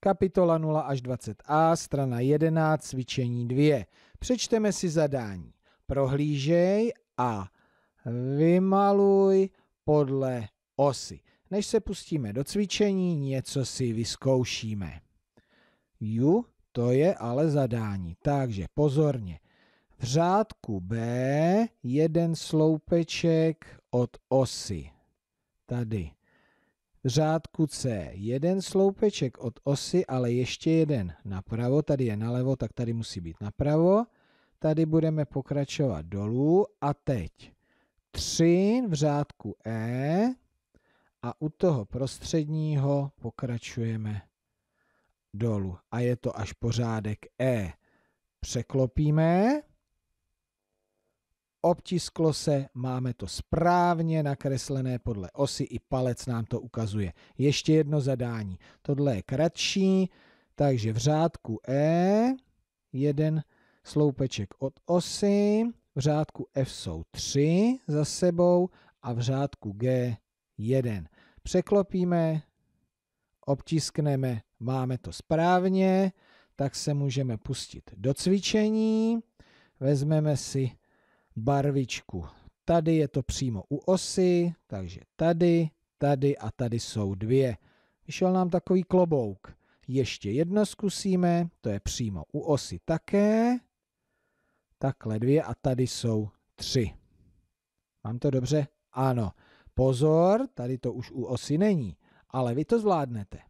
kapitola 0 až 20a, strana 11, cvičení 2. Přečteme si zadání. Prohlížej a vymaluj podle osy. Než se pustíme do cvičení, něco si vyzkoušíme. Ju, to je ale zadání, takže pozorně. V řádku B jeden sloupeček od osy. Tady řádku C jeden sloupeček od osy, ale ještě jeden napravo, tady je nalevo, tak tady musí být napravo. Tady budeme pokračovat dolů a teď 3 v řádku E a u toho prostředního pokračujeme dolů a je to až pořádek E. Překlopíme obtisklo se, máme to správně nakreslené podle osy, i palec nám to ukazuje. Ještě jedno zadání, tohle je kratší, takže v řádku E jeden sloupeček od osy, v řádku F jsou tři za sebou a v řádku G jeden. Překlopíme, obtiskneme, máme to správně, tak se můžeme pustit do cvičení. Vezmeme si barvičku. Tady je to přímo u osy, takže tady, tady a tady jsou dvě. Vyšel nám takový klobouk. Ještě jedno zkusíme, to je přímo u osy také. Takhle dvě a tady jsou tři. Mám to dobře? Ano. Pozor, tady to už u osy není, ale vy to zvládnete.